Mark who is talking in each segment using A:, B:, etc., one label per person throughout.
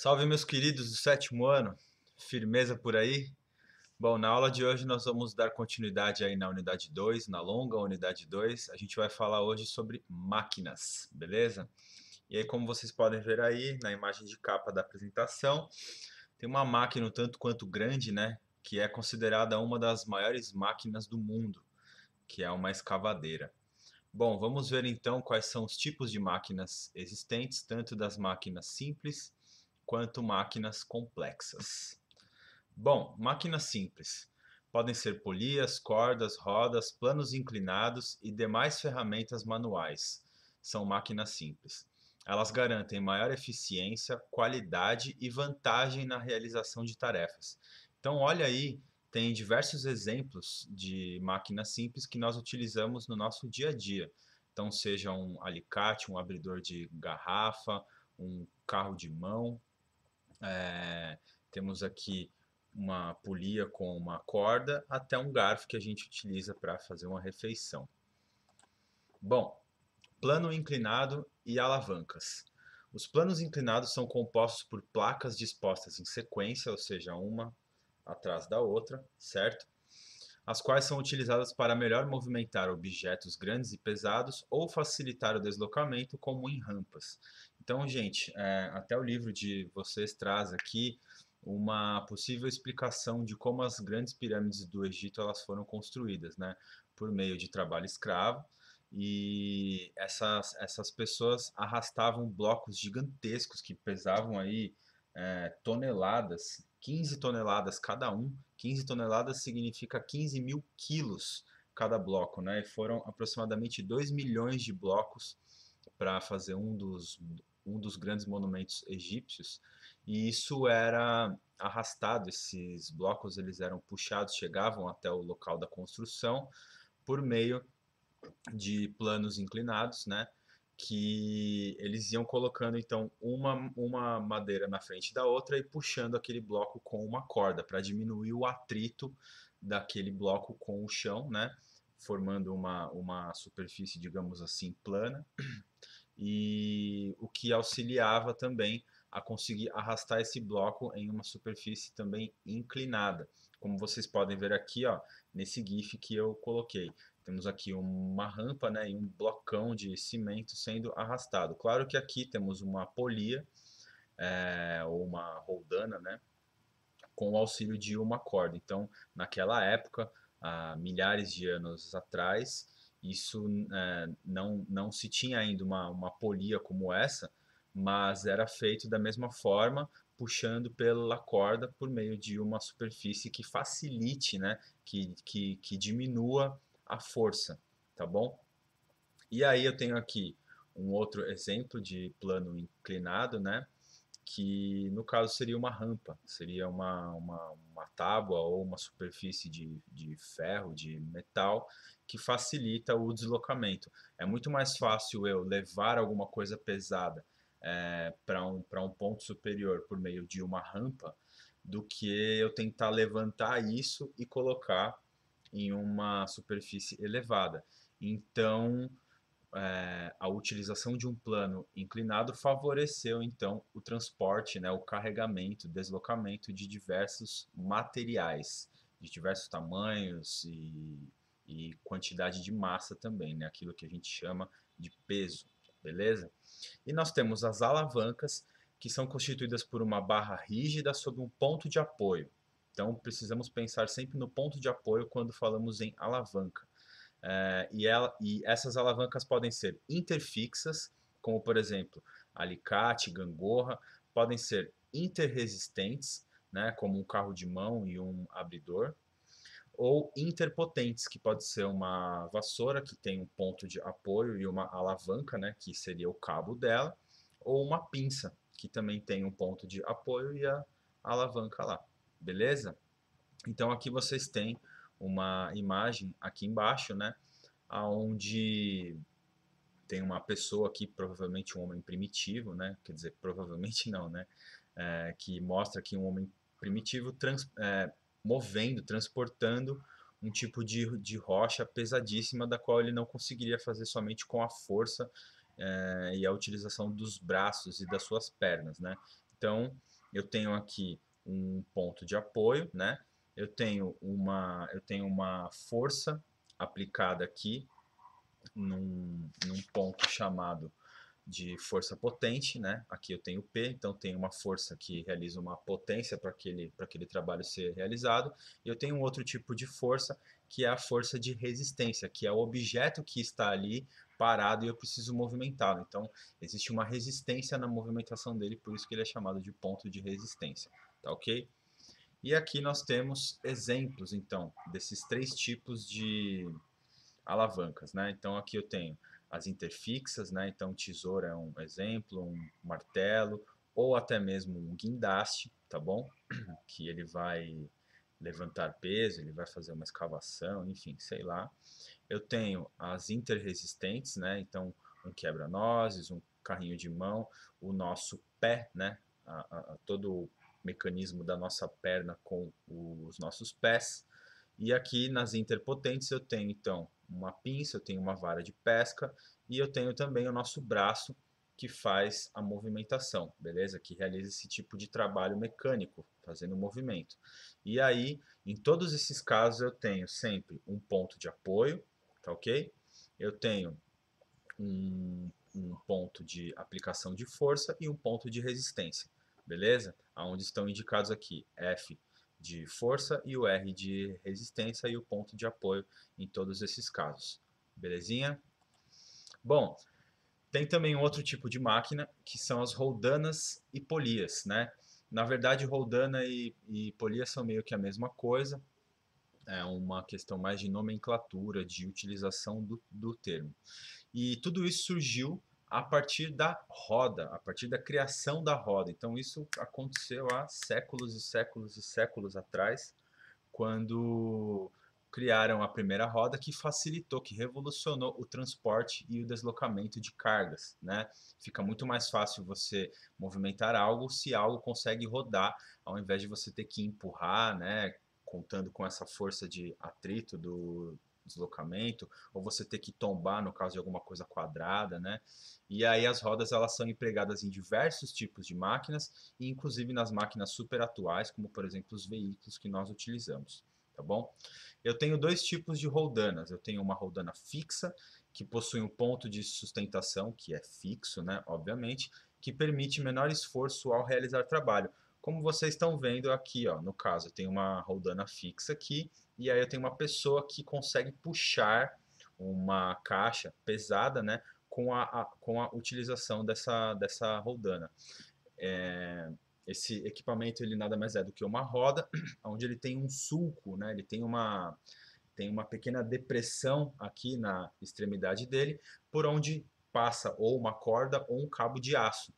A: Salve meus queridos do sétimo ano, firmeza por aí? Bom, na aula de hoje nós vamos dar continuidade aí na unidade 2, na longa unidade 2. A gente vai falar hoje sobre máquinas, beleza? E aí como vocês podem ver aí na imagem de capa da apresentação, tem uma máquina um tanto quanto grande, né? Que é considerada uma das maiores máquinas do mundo, que é uma escavadeira. Bom, vamos ver então quais são os tipos de máquinas existentes, tanto das máquinas simples quanto máquinas complexas. Bom, máquinas simples. Podem ser polias, cordas, rodas, planos inclinados e demais ferramentas manuais. São máquinas simples. Elas garantem maior eficiência, qualidade e vantagem na realização de tarefas. Então, olha aí, tem diversos exemplos de máquinas simples que nós utilizamos no nosso dia a dia. Então, seja um alicate, um abridor de garrafa, um carro de mão, é, temos aqui uma polia com uma corda até um garfo que a gente utiliza para fazer uma refeição. Bom, plano inclinado e alavancas. Os planos inclinados são compostos por placas dispostas em sequência, ou seja, uma atrás da outra, certo? As quais são utilizadas para melhor movimentar objetos grandes e pesados ou facilitar o deslocamento, como em rampas, então, gente, é, até o livro de vocês traz aqui uma possível explicação de como as grandes pirâmides do Egito elas foram construídas, né? Por meio de trabalho escravo, e essas, essas pessoas arrastavam blocos gigantescos que pesavam aí é, toneladas, 15 toneladas cada um, 15 toneladas significa 15 mil quilos cada bloco, né? E foram aproximadamente 2 milhões de blocos para fazer um dos, um dos grandes monumentos egípcios, e isso era arrastado, esses blocos eles eram puxados, chegavam até o local da construção por meio de planos inclinados, né? que eles iam colocando então uma, uma madeira na frente da outra e puxando aquele bloco com uma corda para diminuir o atrito daquele bloco com o chão, né? formando uma, uma superfície, digamos assim, plana e o que auxiliava também a conseguir arrastar esse bloco em uma superfície também inclinada. Como vocês podem ver aqui, ó, nesse GIF que eu coloquei. Temos aqui uma rampa né, e um blocão de cimento sendo arrastado. Claro que aqui temos uma polia, é, ou uma roldana, né, com o auxílio de uma corda. Então, naquela época, há milhares de anos atrás, isso é, não, não se tinha ainda uma, uma polia como essa, mas era feito da mesma forma, puxando pela corda por meio de uma superfície que facilite, né, que, que, que diminua a força, tá bom? E aí eu tenho aqui um outro exemplo de plano inclinado, né? que no caso seria uma rampa, seria uma, uma, uma tábua ou uma superfície de, de ferro, de metal, que facilita o deslocamento. É muito mais fácil eu levar alguma coisa pesada é, para um, um ponto superior por meio de uma rampa do que eu tentar levantar isso e colocar em uma superfície elevada. Então, é, a utilização de um plano inclinado favoreceu então o transporte, né, o carregamento, o deslocamento de diversos materiais, de diversos tamanhos e, e quantidade de massa também, né, aquilo que a gente chama de peso, beleza? E nós temos as alavancas, que são constituídas por uma barra rígida sob um ponto de apoio. Então precisamos pensar sempre no ponto de apoio quando falamos em alavanca. É, e, ela, e essas alavancas podem ser interfixas, como por exemplo alicate, gangorra, podem ser interresistentes, né, como um carro de mão e um abridor, ou interpotentes, que pode ser uma vassoura que tem um ponto de apoio e uma alavanca, né, que seria o cabo dela, ou uma pinça, que também tem um ponto de apoio e a alavanca lá, beleza? Então aqui vocês têm uma imagem aqui embaixo, né, aonde tem uma pessoa aqui, provavelmente um homem primitivo, né, quer dizer, provavelmente não, né, é, que mostra aqui um homem primitivo trans, é, movendo, transportando um tipo de, de rocha pesadíssima da qual ele não conseguiria fazer somente com a força é, e a utilização dos braços e das suas pernas, né? Então, eu tenho aqui um ponto de apoio, né? eu tenho uma, eu tenho uma força aplicada aqui num, num ponto chamado de força potente, né? Aqui eu tenho P, então tem uma força que realiza uma potência para aquele, pra aquele trabalho ser realizado. E eu tenho um outro tipo de força, que é a força de resistência, que é o objeto que está ali parado e eu preciso movimentá-lo. Então, existe uma resistência na movimentação dele, por isso que ele é chamado de ponto de resistência, tá ok? E aqui nós temos exemplos, então, desses três tipos de alavancas, né? Então aqui eu tenho as interfixas, né? Então tesoura é um exemplo, um martelo ou até mesmo um guindaste, tá bom? Que ele vai levantar peso, ele vai fazer uma escavação, enfim, sei lá. Eu tenho as interresistentes, né? Então um quebra-nozes, um carrinho de mão, o nosso pé, né? A, a, todo o mecanismo da nossa perna com os nossos pés. E aqui nas interpotentes eu tenho então uma pinça, eu tenho uma vara de pesca e eu tenho também o nosso braço que faz a movimentação, beleza? Que realiza esse tipo de trabalho mecânico, fazendo movimento. E aí, em todos esses casos, eu tenho sempre um ponto de apoio, tá ok? Eu tenho um, um ponto de aplicação de força e um ponto de resistência, beleza? onde estão indicados aqui F de força e o R de resistência e o ponto de apoio em todos esses casos. Belezinha? Bom, tem também outro tipo de máquina, que são as roldanas e polias, né? Na verdade, roldana e, e polia são meio que a mesma coisa, é uma questão mais de nomenclatura, de utilização do, do termo. E tudo isso surgiu a partir da roda, a partir da criação da roda. Então isso aconteceu há séculos e séculos e séculos atrás, quando criaram a primeira roda que facilitou, que revolucionou o transporte e o deslocamento de cargas, né? Fica muito mais fácil você movimentar algo se algo consegue rodar, ao invés de você ter que empurrar, né? Contando com essa força de atrito do, deslocamento, ou você ter que tombar no caso de alguma coisa quadrada, né? E aí as rodas elas são empregadas em diversos tipos de máquinas, e inclusive nas máquinas super atuais, como por exemplo os veículos que nós utilizamos, tá bom? Eu tenho dois tipos de roldanas. Eu tenho uma roldana fixa, que possui um ponto de sustentação, que é fixo, né, obviamente, que permite menor esforço ao realizar trabalho. Como vocês estão vendo aqui, ó, no caso, eu tenho uma roldana fixa aqui, e aí eu tenho uma pessoa que consegue puxar uma caixa pesada, né, com a, a com a utilização dessa, dessa roldana. É, esse equipamento, ele nada mais é do que uma roda, onde ele tem um sulco, né, ele tem uma, tem uma pequena depressão aqui na extremidade dele, por onde passa ou uma corda ou um cabo de aço.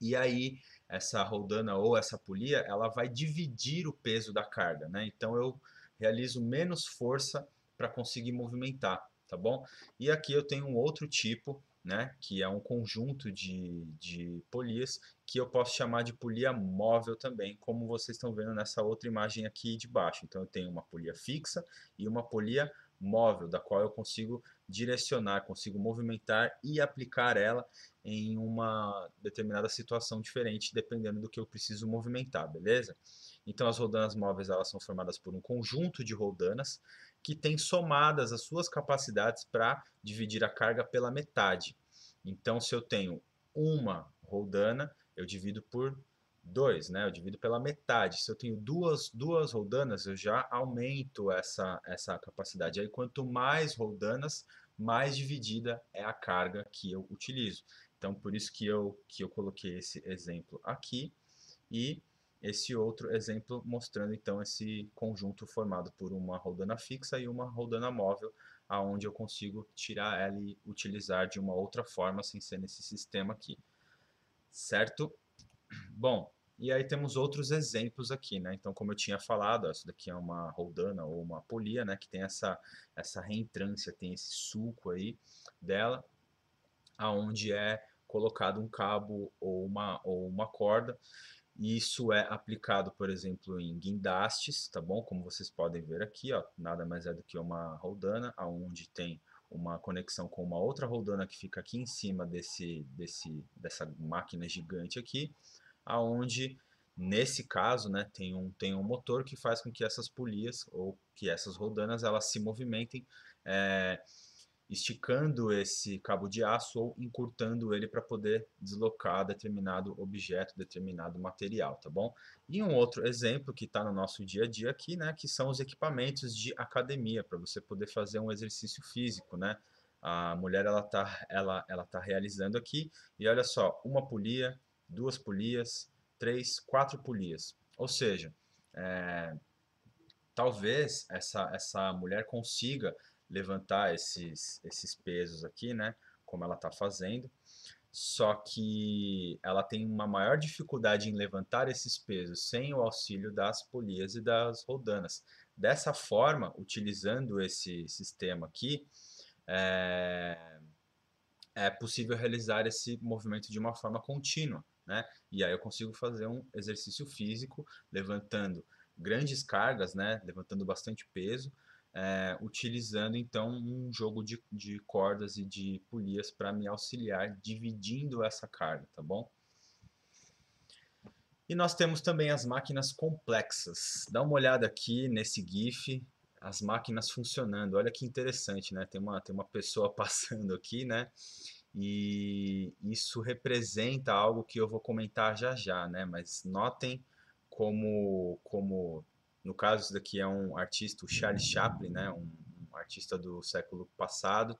A: E aí essa roldana ou essa polia, ela vai dividir o peso da carga, né? Então eu realizo menos força para conseguir movimentar, tá bom? E aqui eu tenho um outro tipo, né? Que é um conjunto de, de polias que eu posso chamar de polia móvel também, como vocês estão vendo nessa outra imagem aqui de baixo. Então eu tenho uma polia fixa e uma polia móvel, da qual eu consigo direcionar, consigo movimentar e aplicar ela em uma determinada situação diferente, dependendo do que eu preciso movimentar, beleza? Então as roldanas móveis elas são formadas por um conjunto de roldanas que têm somadas as suas capacidades para dividir a carga pela metade. Então se eu tenho uma roldana, eu divido por 2, né? Eu divido pela metade. Se eu tenho duas, duas roldanas, eu já aumento essa, essa capacidade. Aí, quanto mais roldanas, mais dividida é a carga que eu utilizo. Então, por isso que eu, que eu coloquei esse exemplo aqui e esse outro exemplo mostrando, então, esse conjunto formado por uma roldana fixa e uma roldana móvel, aonde eu consigo tirar ela e utilizar de uma outra forma sem ser nesse sistema aqui. Certo? Bom, e aí temos outros exemplos aqui, né? Então, como eu tinha falado, isso daqui é uma roldana ou uma polia, né? Que tem essa, essa reentrância, tem esse suco aí dela, aonde é colocado um cabo ou uma, ou uma corda. E isso é aplicado, por exemplo, em guindastes, tá bom? Como vocês podem ver aqui, ó, nada mais é do que uma roldana, aonde tem uma conexão com uma outra roldana que fica aqui em cima desse, desse, dessa máquina gigante aqui, aonde nesse caso, né, tem um tem um motor que faz com que essas polias ou que essas roldanas elas se movimentem é, esticando esse cabo de aço ou encurtando ele para poder deslocar determinado objeto, determinado material, tá bom? E um outro exemplo que está no nosso dia a dia aqui, né, que são os equipamentos de academia, para você poder fazer um exercício físico, né? A mulher, ela está ela, ela tá realizando aqui, e olha só, uma polia, duas polias, três, quatro polias. Ou seja, é, talvez essa, essa mulher consiga levantar esses, esses pesos aqui, né? Como ela está fazendo. Só que ela tem uma maior dificuldade em levantar esses pesos sem o auxílio das polias e das rodanas. Dessa forma, utilizando esse sistema aqui, é, é possível realizar esse movimento de uma forma contínua né? E aí eu consigo fazer um exercício físico levantando grandes cargas, né? Levantando bastante peso, é, utilizando então um jogo de, de cordas e de polias para me auxiliar, dividindo essa carga, tá bom? E nós temos também as máquinas complexas. Dá uma olhada aqui nesse GIF, as máquinas funcionando. Olha que interessante, né? Tem uma, tem uma pessoa passando aqui, né? e isso representa algo que eu vou comentar já já, né? Mas notem como, como no caso isso daqui é um artista, o Charles Chaplin, né? Um, um artista do século passado,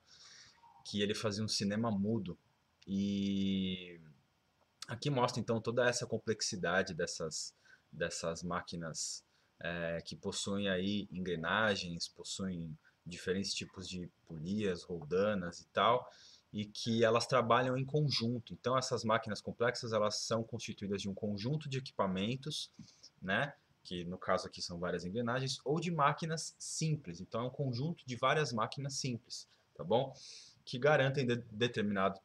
A: que ele fazia um cinema mudo e aqui mostra então toda essa complexidade dessas dessas máquinas é, que possuem aí engrenagens, possuem diferentes tipos de polias, roldanas e tal, e que elas trabalham em conjunto. Então, essas máquinas complexas elas são constituídas de um conjunto de equipamentos, né, que no caso aqui são várias engrenagens, ou de máquinas simples. Então, é um conjunto de várias máquinas simples, tá bom? Que garantem de determinado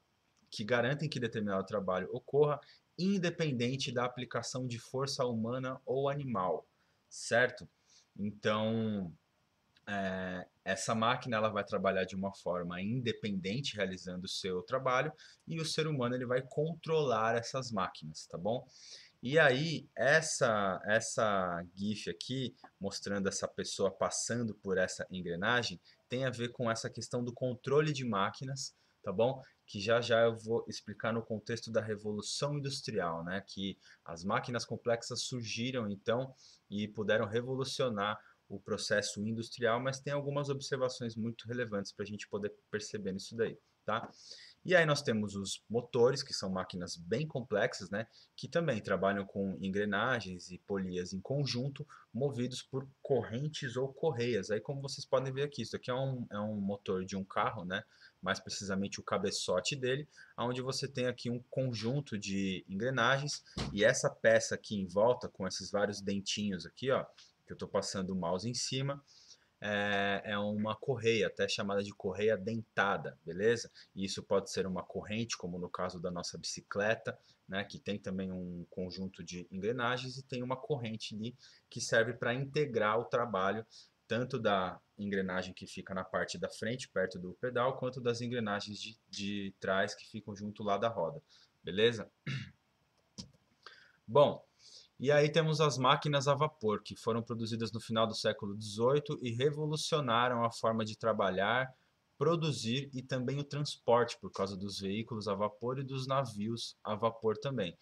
A: que garantem que determinado trabalho ocorra independente da aplicação de força humana ou animal, certo? Então, é, essa máquina ela vai trabalhar de uma forma independente, realizando o seu trabalho, e o ser humano ele vai controlar essas máquinas, tá bom? E aí, essa, essa GIF aqui, mostrando essa pessoa passando por essa engrenagem, tem a ver com essa questão do controle de máquinas, tá bom? Que já já eu vou explicar no contexto da Revolução Industrial, né? Que as máquinas complexas surgiram, então, e puderam revolucionar o processo industrial, mas tem algumas observações muito relevantes para a gente poder perceber isso daí, tá? E aí nós temos os motores, que são máquinas bem complexas, né, que também trabalham com engrenagens e polias em conjunto, movidos por correntes ou correias. Aí como vocês podem ver aqui, isso aqui é um, é um motor de um carro, né, mais precisamente o cabeçote dele, onde você tem aqui um conjunto de engrenagens, e essa peça aqui em volta, com esses vários dentinhos aqui, ó, que eu estou passando o mouse em cima, é, é, uma correia, até chamada de correia dentada, beleza? E isso pode ser uma corrente, como no caso da nossa bicicleta, né, que tem também um conjunto de engrenagens e tem uma corrente ali que serve para integrar o trabalho tanto da engrenagem que fica na parte da frente, perto do pedal, quanto das engrenagens de, de trás que ficam junto lá da roda, beleza? Bom, e aí temos as máquinas a vapor, que foram produzidas no final do século XVIII e revolucionaram a forma de trabalhar, produzir e também o transporte, por causa dos veículos a vapor e dos navios a vapor também,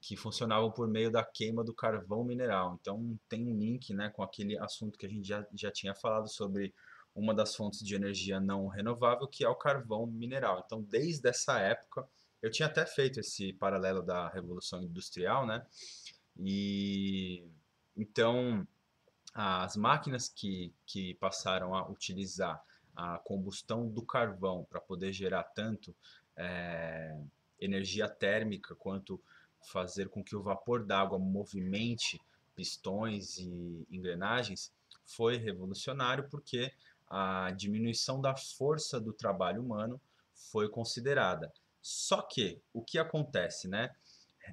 A: que funcionavam por meio da queima do carvão mineral. Então tem um link né, com aquele assunto que a gente já, já tinha falado sobre uma das fontes de energia não renovável, que é o carvão mineral. Então desde essa época, eu tinha até feito esse paralelo da Revolução Industrial, né? E então as máquinas que, que passaram a utilizar a combustão do carvão para poder gerar tanto é, energia térmica quanto fazer com que o vapor d'água movimente pistões e engrenagens foi revolucionário porque a diminuição da força do trabalho humano foi considerada. Só que o que acontece, né?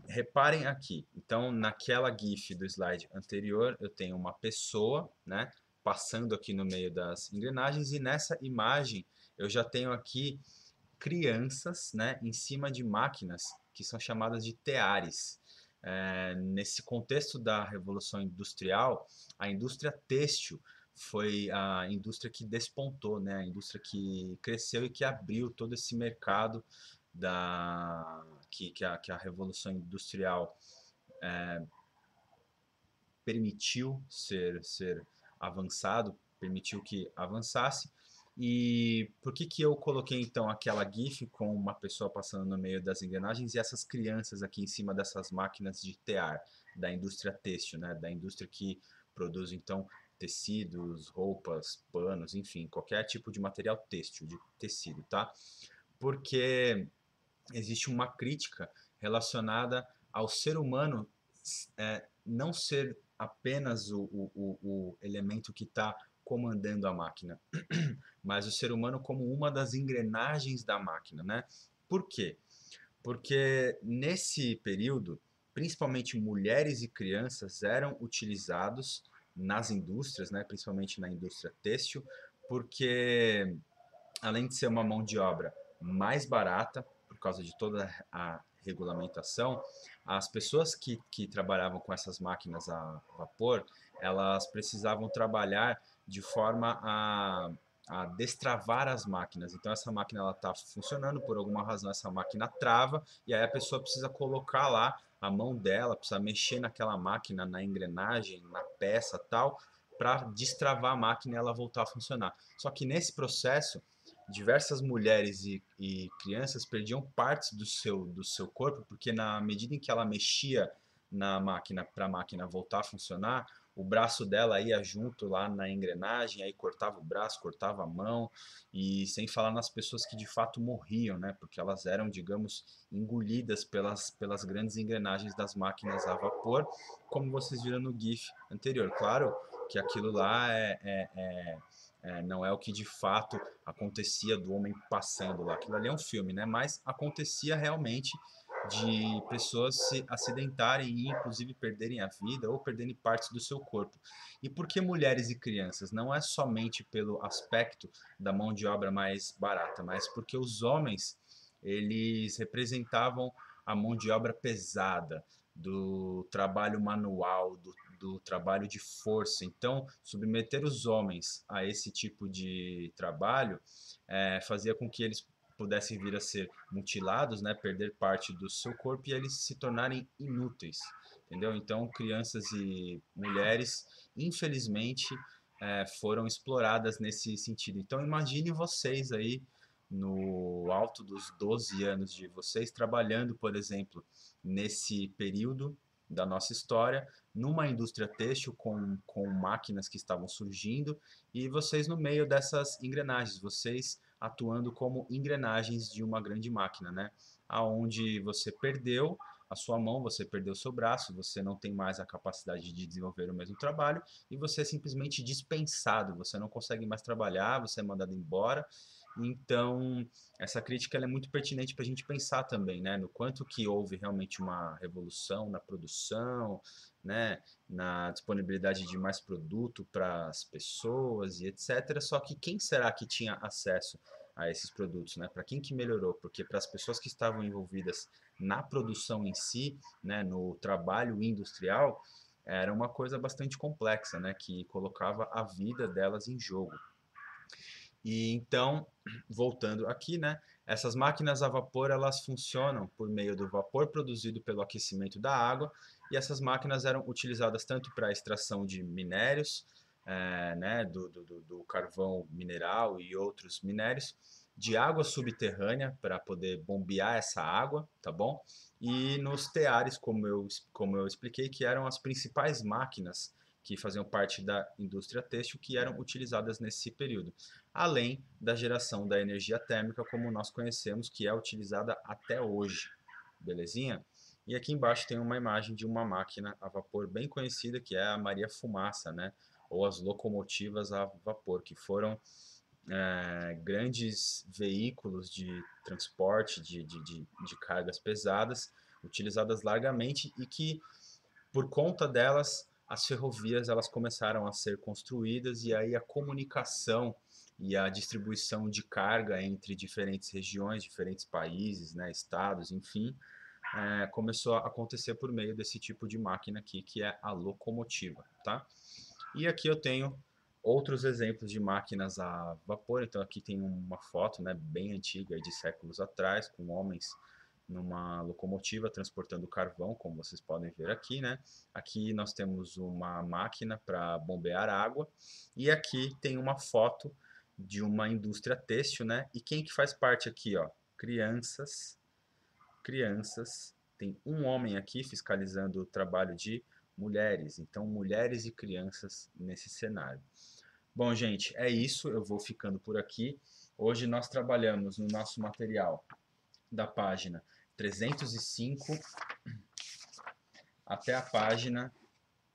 A: Reparem aqui, então naquela GIF do slide anterior eu tenho uma pessoa, né, passando aqui no meio das engrenagens e nessa imagem eu já tenho aqui crianças, né, em cima de máquinas que são chamadas de teares. É, nesse contexto da Revolução Industrial, a indústria têxtil foi a indústria que despontou, né, a indústria que cresceu e que abriu todo esse mercado da que, que, a, que a Revolução Industrial é, permitiu ser, ser avançado, permitiu que avançasse. E por que, que eu coloquei então aquela GIF com uma pessoa passando no meio das engrenagens e essas crianças aqui em cima dessas máquinas de tear da indústria têxtil, né? da indústria que produz então tecidos, roupas, panos, enfim, qualquer tipo de material têxtil, de tecido, tá? Porque existe uma crítica relacionada ao ser humano é, não ser apenas o, o, o elemento que está comandando a máquina, mas o ser humano como uma das engrenagens da máquina, né? Por quê? Porque nesse período, principalmente mulheres e crianças eram utilizados nas indústrias, né? Principalmente na indústria têxtil, porque além de ser uma mão de obra mais barata, causa de toda a regulamentação, as pessoas que, que trabalhavam com essas máquinas a vapor, elas precisavam trabalhar de forma a, a destravar as máquinas. Então essa máquina ela está funcionando por alguma razão, essa máquina trava e aí a pessoa precisa colocar lá a mão dela, precisa mexer naquela máquina, na engrenagem, na peça tal, para destravar a máquina e ela voltar a funcionar. Só que nesse processo diversas mulheres e, e, crianças perdiam partes do seu, do seu corpo, porque na medida em que ela mexia na máquina para a máquina voltar a funcionar, o braço dela ia junto lá na engrenagem, aí cortava o braço, cortava a mão, e sem falar nas pessoas que de fato morriam, né? Porque elas eram, digamos, engolidas pelas, pelas grandes engrenagens das máquinas a vapor, como vocês viram no GIF anterior. Claro que aquilo lá é, é, é é, não é o que de fato acontecia do homem passando lá. Aquilo ali é um filme, né? Mas acontecia realmente de pessoas se acidentarem e inclusive perderem a vida ou perderem partes do seu corpo. E por que mulheres e crianças? Não é somente pelo aspecto da mão de obra mais barata, mas porque os homens eles representavam a mão de obra pesada do trabalho manual, do, do trabalho de força. Então, submeter os homens a esse tipo de trabalho é, fazia com que eles pudessem vir a ser mutilados, né, perder parte do seu corpo e eles se tornarem inúteis, entendeu? Então, crianças e mulheres, infelizmente, é, foram exploradas nesse sentido. Então, imagine vocês aí no alto dos 12 anos de vocês trabalhando, por exemplo, nesse período da nossa história, numa indústria têxtil com, com máquinas que estavam surgindo e vocês no meio dessas engrenagens, vocês atuando como engrenagens de uma grande máquina, né? Aonde você perdeu a sua mão, você perdeu seu braço, você não tem mais a capacidade de desenvolver o mesmo trabalho e você é simplesmente dispensado, você não consegue mais trabalhar, você é mandado embora então, essa crítica é muito pertinente para a gente pensar também, né, no quanto que houve realmente uma revolução na produção, né, na disponibilidade de mais produto para as pessoas e etc. Só que quem será que tinha acesso a esses produtos, né? Para quem que melhorou? Porque para as pessoas que estavam envolvidas na produção em si, né, no trabalho industrial, era uma coisa bastante complexa, né, que colocava a vida delas em jogo. E então, voltando aqui, né, essas máquinas a vapor elas funcionam por meio do vapor produzido pelo aquecimento da água e essas máquinas eram utilizadas tanto para a extração de minérios, é, né, do, do, do carvão mineral e outros minérios, de água subterrânea para poder bombear essa água, tá bom? E nos teares, como eu, como eu expliquei, que eram as principais máquinas que faziam parte da indústria têxtil que eram utilizadas nesse período, além da geração da energia térmica como nós conhecemos, que é utilizada até hoje. Belezinha? E aqui embaixo tem uma imagem de uma máquina a vapor bem conhecida, que é a Maria Fumaça, né? ou as locomotivas a vapor, que foram é, grandes veículos de transporte de, de, de, de cargas pesadas, utilizadas largamente e que, por conta delas, as ferrovias elas começaram a ser construídas e aí a comunicação e a distribuição de carga entre diferentes regiões, diferentes países, né, estados, enfim, é, começou a acontecer por meio desse tipo de máquina aqui, que é a locomotiva, tá? E aqui eu tenho outros exemplos de máquinas a vapor, então aqui tem uma foto, né, bem antiga, de séculos atrás, com homens numa locomotiva transportando carvão, como vocês podem ver aqui, né? Aqui nós temos uma máquina para bombear água e aqui tem uma foto de uma indústria têxtil, né? E quem que faz parte aqui, ó? Crianças, crianças. Tem um homem aqui fiscalizando o trabalho de mulheres. Então, mulheres e crianças nesse cenário. Bom, gente, é isso. Eu vou ficando por aqui. Hoje nós trabalhamos no nosso material da página 305 até a página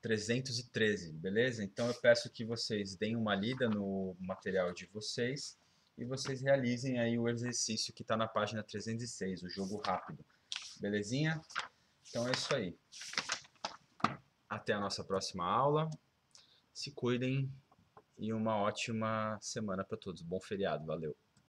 A: 313, beleza? Então eu peço que vocês deem uma lida no material de vocês e vocês realizem aí o exercício que está na página 306, o jogo rápido, belezinha? Então é isso aí. Até a nossa próxima aula. Se cuidem e uma ótima semana para todos. Bom feriado, valeu!